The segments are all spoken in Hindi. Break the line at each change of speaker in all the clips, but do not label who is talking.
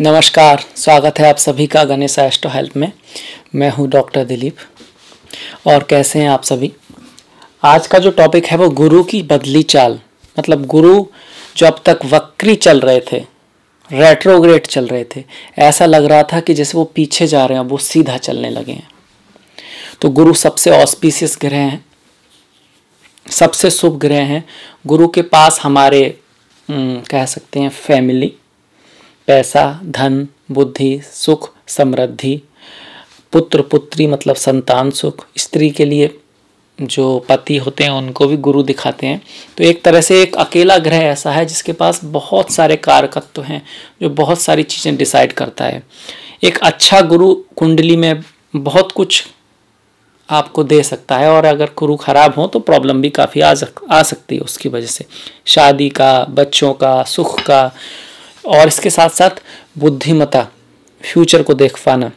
नमस्कार स्वागत है आप सभी का गणेश एस्ट्रो हेल्प में मैं हूं डॉक्टर दिलीप और कैसे हैं आप सभी आज का जो टॉपिक है वो गुरु की बदली चाल मतलब गुरु जो अब तक वक्री चल रहे थे रेट्रोग्रेड चल रहे थे ऐसा लग रहा था कि जैसे वो पीछे जा रहे हैं वो सीधा चलने लगे हैं तो गुरु सबसे ऑस्पिशियस ग्रह हैं सबसे शुभ ग्रह हैं गुरु के पास हमारे कह सकते हैं फैमिली पैसा धन बुद्धि सुख समृद्धि पुत्र पुत्री मतलब संतान सुख स्त्री के लिए जो पति होते हैं उनको भी गुरु दिखाते हैं तो एक तरह से एक अकेला ग्रह ऐसा है जिसके पास बहुत सारे कारकत्व हैं जो बहुत सारी चीज़ें डिसाइड करता है एक अच्छा गुरु कुंडली में बहुत कुछ आपको दे सकता है और अगर गुरु ख़राब हो तो प्रॉब्लम भी काफ़ी आ सक आ सकती है उसकी वजह से शादी का बच्चों का सुख का और इसके साथ साथ बुद्धिमता फ्यूचर को देख पाना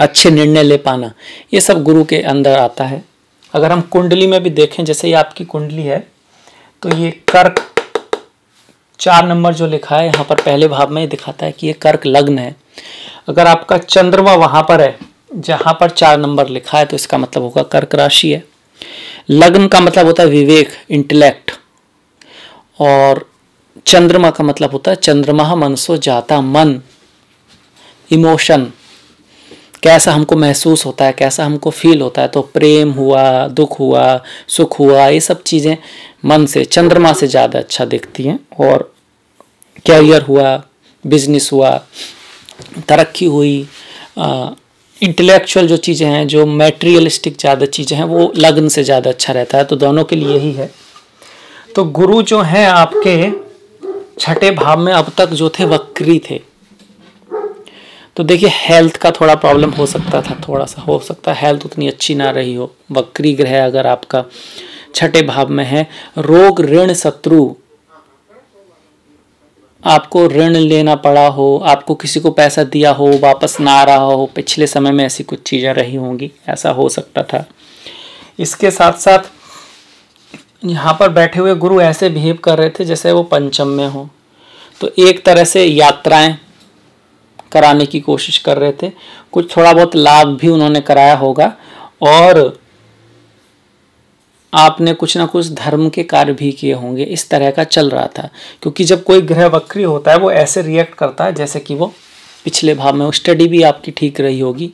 अच्छे निर्णय ले पाना ये सब गुरु के अंदर आता है अगर हम कुंडली में भी देखें जैसे ये आपकी कुंडली है तो ये कर्क चार नंबर जो लिखा है यहाँ पर पहले भाव में ये दिखाता है कि ये कर्क लग्न है अगर आपका चंद्रमा वहाँ पर है जहाँ पर चार नंबर लिखा है तो इसका मतलब होगा कर्क राशि है लग्न का मतलब होता है विवेक इंटेलेक्ट और चंद्रमा का मतलब होता है चंद्रमा मनसो जाता मन इमोशन कैसा हमको महसूस होता है कैसा हमको फील होता है तो प्रेम हुआ दुख हुआ सुख हुआ ये सब चीज़ें मन से चंद्रमा से ज़्यादा अच्छा दिखती हैं और कैरियर हुआ बिजनेस हुआ तरक्की हुई इंटेलेक्चुअल जो चीज़ें हैं जो मेटेरियलिस्टिक ज़्यादा चीज़ें हैं वो लग्न से ज़्यादा अच्छा रहता है तो दोनों के लिए ही है तो गुरु जो हैं आपके छठे भाव में अब तक जो थे वक्री थे तो देखिए हेल्थ का थोड़ा प्रॉब्लम हो सकता था थोड़ा सा हो सकता है हेल्थ उतनी अच्छी ना रही हो वक्री ग्रह अगर आपका छठे भाव में है रोग ऋण शत्रु आपको ऋण लेना पड़ा हो आपको किसी को पैसा दिया हो वापस ना आ रहा हो पिछले समय में ऐसी कुछ चीज़ें रही होंगी ऐसा हो सकता था इसके साथ साथ यहाँ पर बैठे हुए गुरु ऐसे बिहेव कर रहे थे जैसे वो पंचम में हो तो एक तरह से यात्राएं कराने की कोशिश कर रहे थे कुछ थोड़ा बहुत लाभ भी उन्होंने कराया होगा और आपने कुछ ना कुछ धर्म के कार्य भी किए होंगे इस तरह का चल रहा था क्योंकि जब कोई ग्रह वक्री होता है वो ऐसे रिएक्ट करता है जैसे कि वो पिछले भाव में स्टडी भी आपकी ठीक रही होगी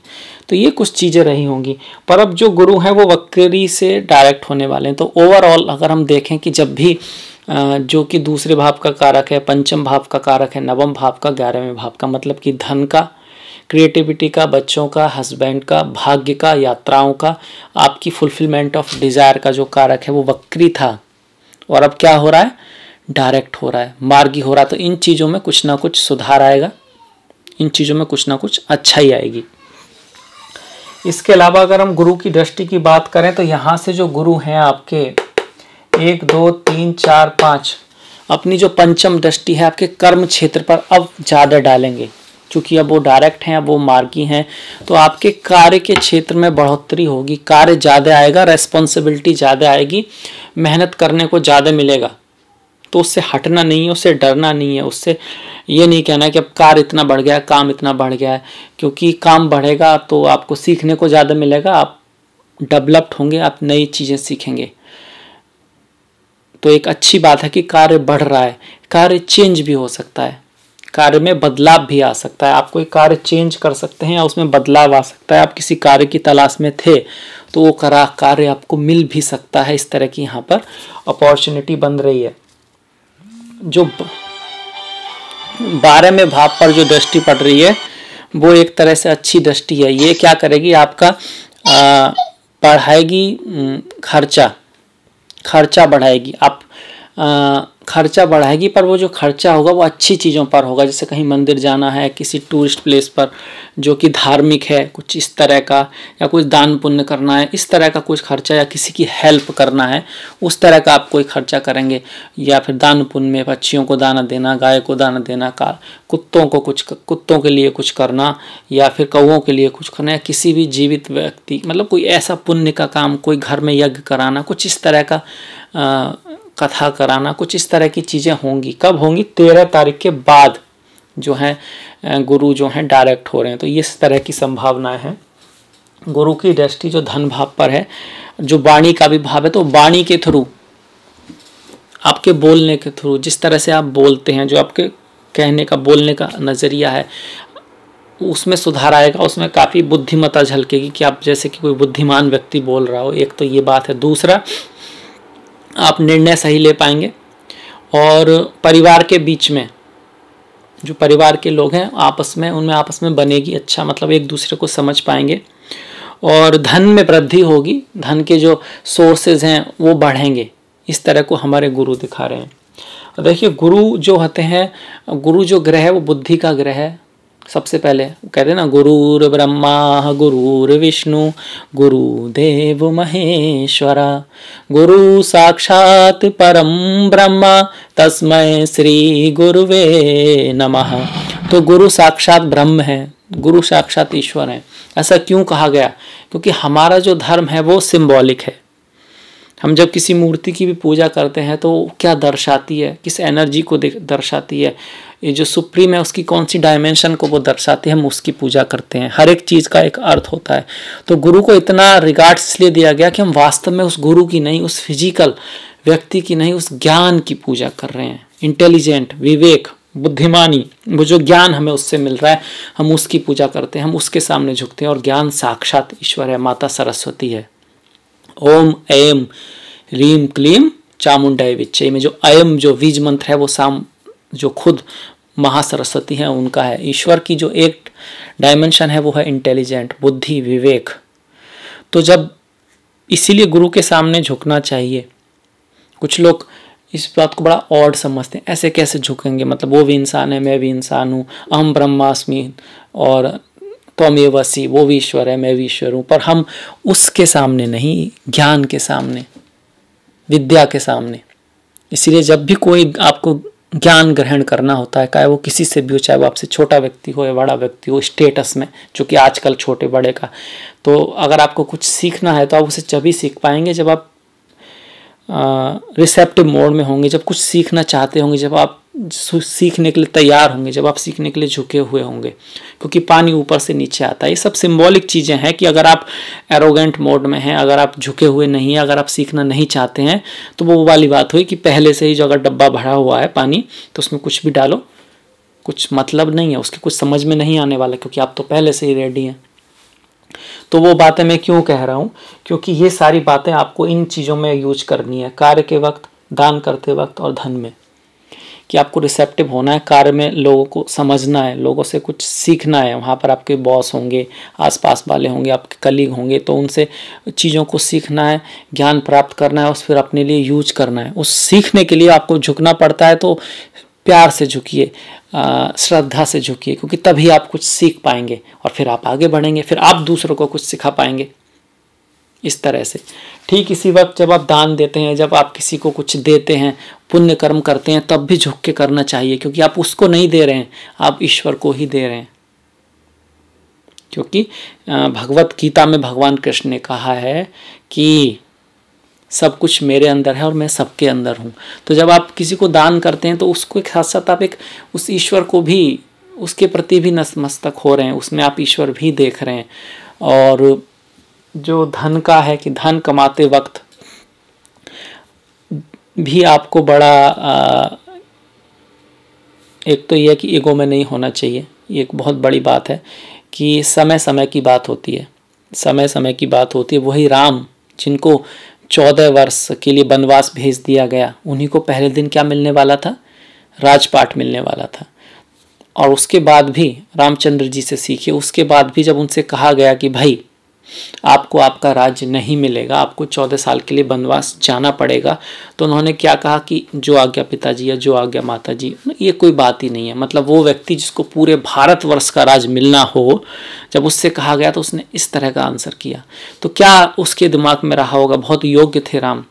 तो ये कुछ चीज़ें रही होंगी पर अब जो गुरु हैं वो वक्री से डायरेक्ट होने वाले हैं तो ओवरऑल अगर हम देखें कि जब भी जो कि दूसरे भाव का कारक है पंचम भाव का कारक है नवम भाव का ग्यारहवें भाव का मतलब कि धन का क्रिएटिविटी का बच्चों का हस्बैंड का भाग्य का यात्राओं का आपकी फुलफिलमेंट ऑफ डिज़ायर का जो कारक है वो वक्री था और अब क्या हो रहा है डायरेक्ट हो रहा है मार्गी हो रहा है तो इन चीज़ों में कुछ ना कुछ सुधार आएगा इन चीज़ों में कुछ ना कुछ अच्छा ही आएगी इसके अलावा अगर हम गुरु की दृष्टि की बात करें तो यहाँ से जो गुरु हैं आपके एक दो तीन चार पाँच अपनी जो पंचम दृष्टि है आपके कर्म क्षेत्र पर अब ज़्यादा डालेंगे क्योंकि अब वो डायरेक्ट हैं अब वो मार्गी हैं तो आपके कार्य के क्षेत्र में बढ़ोतरी होगी कार्य ज़्यादा आएगा रेस्पॉन्सिबिलिटी ज़्यादा आएगी मेहनत करने को ज़्यादा मिलेगा तो उससे हटना नहीं है उससे डरना नहीं है उससे ये नहीं कहना है कि अब कार इतना बढ़ गया काम इतना बढ़ गया है क्योंकि काम बढ़ेगा तो आपको सीखने को ज़्यादा मिलेगा आप डेवलप्ड होंगे आप नई चीज़ें सीखेंगे तो एक अच्छी बात है कि कार्य बढ़ रहा है कार्य चेंज भी हो सकता है कार्य में बदलाव भी आ सकता है आप कोई कार्य चेंज कर सकते हैं या उसमें बदलाव आ सकता है आप किसी कार्य की तलाश में थे तो वो करा कार्य आपको मिल भी सकता है इस तरह की यहाँ पर अपॉर्चुनिटी बन रही है जो बारह में भाव पर जो दृष्टि पड़ रही है वो एक तरह से अच्छी दृष्टि है ये क्या करेगी आपका पढ़ाएगी हम्म, खर्चा खर्चा बढ़ाएगी आप आ, खर्चा बढ़ाएगी पर वो जो खर्चा होगा वो अच्छी चीज़ों पर होगा जैसे कहीं मंदिर जाना है किसी टूरिस्ट प्लेस पर जो कि धार्मिक है कुछ इस तरह का या कुछ दान पुण्य करना है इस तरह का कुछ खर्चा या किसी की हेल्प करना है उस तरह का आप कोई खर्चा करेंगे या फिर दान पुण्य में पक्षियों को दाना देना गाय को दाना देना का कुत्तों को कुछ कुत्तों के लिए कुछ करना या फिर कौओं के लिए कुछ करना या किसी भी जीवित व्यक्ति मतलब कोई ऐसा पुण्य का काम कोई घर में यज्ञ कराना कुछ इस तरह का आ, कथा कराना कुछ इस तरह की चीज़ें होंगी कब होंगी तेरह तारीख के बाद जो हैं गुरु जो हैं डायरेक्ट हो रहे हैं तो इस तरह की संभावनाएं हैं गुरु की दृष्टि जो धन भाव पर है जो वाणी का भी भाव है तो वाणी के थ्रू आपके बोलने के थ्रू जिस तरह से आप बोलते हैं जो आपके कहने का बोलने का नज़रिया है उसमें सुधार आएगा उसमें काफ़ी बुद्धिमता झलकेगी कि आप जैसे कि कोई बुद्धिमान व्यक्ति बोल रहा हो एक तो ये बात है दूसरा आप निर्णय सही ले पाएंगे और परिवार के बीच में जो परिवार के लोग हैं आपस में उनमें आपस में बनेगी अच्छा मतलब एक दूसरे को समझ पाएंगे और धन में वृद्धि होगी धन के जो सोर्सेज हैं वो बढ़ेंगे इस तरह को हमारे गुरु दिखा रहे हैं देखिए गुरु जो होते हैं गुरु जो ग्रह है वो बुद्धि का ग्रह है सबसे पहले कहते हैं ना गुरुर ब्रह्मा गुरुर विष्णु गुरु देव महेश्वरा गुरु साक्षात परम ब्रह्मा तस्मय श्री गुरुवे नमः तो गुरु साक्षात ब्रह्म है गुरु साक्षात ईश्वर है ऐसा क्यों कहा गया क्योंकि हमारा जो धर्म है वो सिंबॉलिक है हम जब किसी मूर्ति की भी पूजा करते हैं तो क्या दर्शाती है किस एनर्जी को दर्शाती है ये जो सुप्रीम है उसकी कौन सी डायमेंशन को वो दर्शाते हैं हम उसकी पूजा करते हैं हर एक चीज़ का एक अर्थ होता है तो गुरु को इतना रिगार्ड इसलिए दिया गया कि हम वास्तव में उस गुरु की नहीं उस फिजिकल व्यक्ति की नहीं उस ज्ञान की पूजा कर रहे हैं इंटेलिजेंट विवेक बुद्धिमानी वो जो ज्ञान हमें उससे मिल रहा है हम उसकी पूजा करते हैं हम उसके सामने झुकते हैं और ज्ञान साक्षात ईश्वर है माता सरस्वती है ओम एम रीम क्लीम चामुंडाई विच्चय में जो अयम जो बीज मंत्र है वो साम जो खुद महासरस्वती हैं उनका है ईश्वर की जो एक डायमेंशन है वो है इंटेलिजेंट बुद्धि विवेक तो जब इसीलिए गुरु के सामने झुकना चाहिए कुछ लोग इस बात को बड़ा ऑड समझते हैं ऐसे कैसे झुकेंगे मतलब वो भी इंसान है मैं भी इंसान हूँ अहम ब्रह्मास्मी और त्वमेव सी वो भी ईश्वर है मैं भी ईश्वर हूँ पर हम उसके सामने नहीं ज्ञान के सामने विद्या के सामने इसीलिए जब भी कोई आपको ज्ञान ग्रहण करना होता है चाहे वो किसी से भी हो चाहे वो आपसे छोटा व्यक्ति हो या बड़ा व्यक्ति हो स्टेटस में चूँकि आजकल छोटे बड़े का तो अगर आपको कुछ सीखना है तो आप उसे जब ही सीख पाएंगे जब आप रिसेप्टिव मोड में होंगे जब कुछ सीखना चाहते होंगे जब आप सीखने के लिए तैयार होंगे जब आप सीखने के लिए झुके हुए होंगे क्योंकि पानी ऊपर से नीचे आता है ये सब सिंबॉलिक चीज़ें हैं कि अगर आप एरोगेंट मोड में हैं अगर आप झुके हुए नहीं हैं अगर आप सीखना नहीं चाहते हैं तो वो वाली बात हुई कि पहले से ही जो अगर डब्बा भरा हुआ है पानी तो उसमें कुछ भी डालो कुछ मतलब नहीं है उसके कुछ समझ में नहीं आने वाला क्योंकि आप तो पहले से ही रेडी हैं तो वो बातें मैं क्यों कह रहा हूँ क्योंकि ये सारी बातें आपको इन चीज़ों में यूज करनी है कार्य के वक्त दान करते वक्त और धन में कि आपको रिसेप्टिव होना है कार्य में लोगों को समझना है लोगों से कुछ सीखना है वहाँ पर आपके बॉस होंगे आसपास वाले होंगे आपके कलीग होंगे तो उनसे चीज़ों को सीखना है ज्ञान प्राप्त करना है और फिर अपने लिए यूज करना है उस सीखने के लिए आपको झुकना पड़ता है तो प्यार से झुकिए श्रद्धा से झुकिए क्योंकि तभी आप कुछ सीख पाएंगे और फिर आप आगे बढ़ेंगे फिर आप दूसरों को कुछ सिखा पाएंगे इस तरह से ठीक इसी वक्त जब आप दान देते हैं जब आप किसी को कुछ देते हैं पुण्य कर्म करते हैं तब भी झुक के करना चाहिए क्योंकि आप उसको नहीं दे रहे हैं आप ईश्वर को ही दे रहे हैं क्योंकि भगवत गीता में भगवान कृष्ण ने कहा है कि सब कुछ मेरे अंदर है और मैं सबके अंदर हूँ तो जब आप किसी को दान करते हैं तो एक साथ साथ आप एक उस ईश्वर को भी उसके प्रति भी नतमस्तक हो रहे हैं उसमें आप ईश्वर भी देख रहे हैं और जो धन का है कि धन कमाते वक्त भी आपको बड़ा आ, एक तो यह कि ईगो में नहीं होना चाहिए ये एक बहुत बड़ी बात है कि समय समय की बात होती है समय समय की बात होती है वही राम जिनको चौदह वर्ष के लिए वनवास भेज दिया गया उन्हीं को पहले दिन क्या मिलने वाला था राजपाट मिलने वाला था और उसके बाद भी रामचंद्र जी से सीखे उसके बाद भी जब उनसे कहा गया कि भाई आपको आपका राज्य नहीं मिलेगा आपको चौदह साल के लिए वनवास जाना पड़ेगा तो उन्होंने क्या कहा कि जो आज्ञा पिताजी या जो आज्ञा माता जी ये कोई बात ही नहीं है मतलब वो व्यक्ति जिसको पूरे भारतवर्ष का राज मिलना हो जब उससे कहा गया तो उसने इस तरह का आंसर किया तो क्या उसके दिमाग में रहा होगा बहुत योग्य थे राम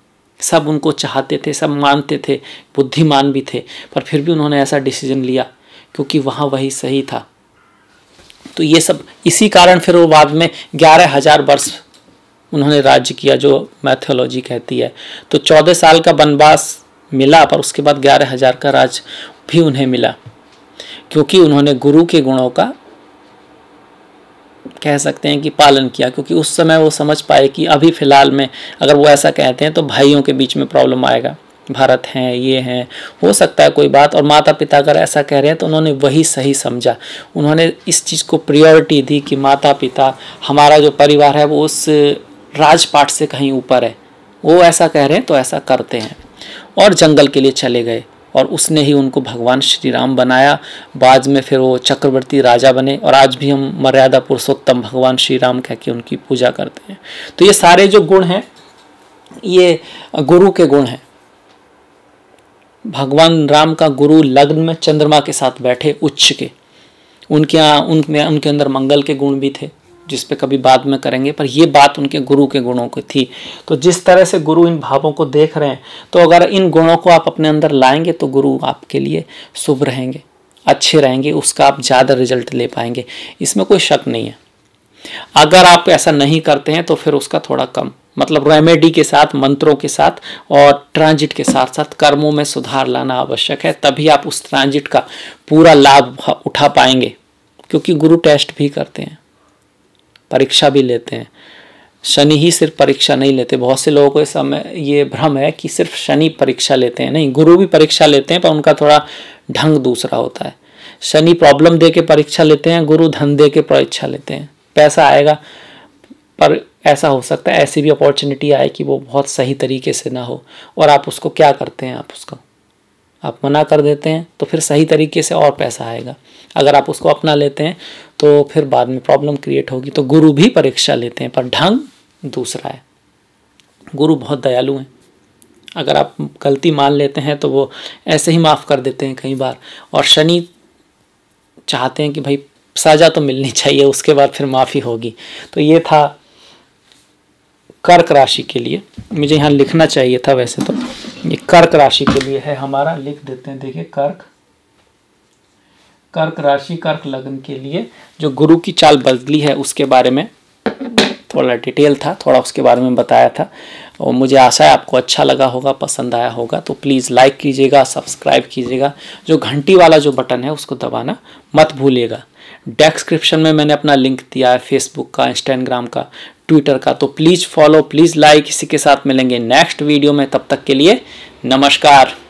सब उनको चाहते थे सब मानते थे बुद्धिमान भी थे पर फिर भी उन्होंने ऐसा डिसीजन लिया क्योंकि वहाँ वही सही था तो ये सब इसी कारण फिर वो बाद में ग्यारह हजार वर्ष उन्होंने राज्य किया जो मैथोलॉजी कहती है तो चौदह साल का वनवास मिला पर उसके बाद ग्यारह हजार का राज भी उन्हें मिला क्योंकि उन्होंने गुरु के गुणों का कह सकते हैं कि पालन किया क्योंकि उस समय वो समझ पाए कि अभी फ़िलहाल में अगर वो ऐसा कहते हैं तो भाइयों के बीच में प्रॉब्लम आएगा भारत हैं ये हैं हो सकता है कोई बात और माता पिता अगर ऐसा कह रहे हैं तो उन्होंने वही सही समझा उन्होंने इस चीज़ को प्रियोरिटी दी कि माता पिता हमारा जो परिवार है वो उस राजपाट से कहीं ऊपर है वो ऐसा कह रहे हैं तो ऐसा करते हैं और जंगल के लिए चले गए और उसने ही उनको भगवान श्री राम बनाया बाद में फिर वो चक्रवर्ती राजा बने और आज भी हम मर्यादा पुरुषोत्तम भगवान श्री राम कह के उनकी पूजा करते हैं तो ये सारे जो गुण हैं ये गुरु के गुण हैं भगवान राम का गुरु लग्न में चंद्रमा के साथ बैठे उच्च के उनके यहाँ उनमें उनके अंदर मंगल के गुण भी थे जिस पे कभी बाद में करेंगे पर ये बात उनके गुरु के गुणों की थी तो जिस तरह से गुरु इन भावों को देख रहे हैं तो अगर इन गुणों को आप अपने अंदर लाएंगे तो गुरु आपके लिए शुभ रहेंगे अच्छे रहेंगे उसका आप ज़्यादा रिजल्ट ले पाएंगे इसमें कोई शक नहीं है अगर आप ऐसा नहीं करते हैं तो फिर उसका थोड़ा कम मतलब रेमेडी के साथ मंत्रों के साथ और ट्रांजिट के साथ साथ कर्मों में सुधार लाना आवश्यक है तभी आप उस ट्रांजिट का पूरा लाभ उठा पाएंगे क्योंकि गुरु टेस्ट भी करते हैं परीक्षा भी लेते हैं शनि ही सिर्फ परीक्षा नहीं लेते बहुत से लोगों को इस समय ये भ्रम है कि सिर्फ शनि परीक्षा लेते हैं नहीं गुरु भी परीक्षा लेते हैं पर उनका थोड़ा ढंग दूसरा होता है शनि प्रॉब्लम दे के परीक्षा लेते हैं गुरु धन दे के परीक्षा लेते हैं पैसा आएगा पर ऐसा हो सकता है ऐसी भी अपॉर्चुनिटी आए कि वो बहुत सही तरीके से ना हो और आप उसको क्या करते हैं आप उसको आप मना कर देते हैं तो फिर सही तरीके से और पैसा आएगा अगर आप उसको अपना लेते हैं तो फिर बाद में प्रॉब्लम क्रिएट होगी तो गुरु भी परीक्षा लेते हैं पर ढंग दूसरा है गुरु बहुत दयालु हैं अगर आप गलती मान लेते हैं तो वो ऐसे ही माफ़ कर देते हैं कई बार और शनि चाहते हैं कि भाई सज़ा तो मिलनी चाहिए उसके बाद फिर माफ़ी होगी तो ये था कर्क राशि के लिए मुझे यहाँ लिखना चाहिए था वैसे तो ये कर्क राशि के लिए है हमारा लिख देते हैं देखिए कर्क कर्क राशि कर्क लग्न के लिए जो गुरु की चाल बदली है उसके बारे में थोड़ा डिटेल था थोड़ा उसके बारे में बताया था और मुझे आशा है आपको अच्छा लगा होगा पसंद आया होगा तो प्लीज़ लाइक कीजिएगा सब्सक्राइब कीजिएगा जो घंटी वाला जो बटन है उसको दबाना मत भूलिएगा डेस्क्रिप्शन में मैंने अपना लिंक दिया है फेसबुक का इंस्टाग्राम का ट्विटर का तो प्लीज़ फॉलो प्लीज़ लाइक इसी के साथ मिलेंगे नेक्स्ट वीडियो में तब तक के लिए नमस्कार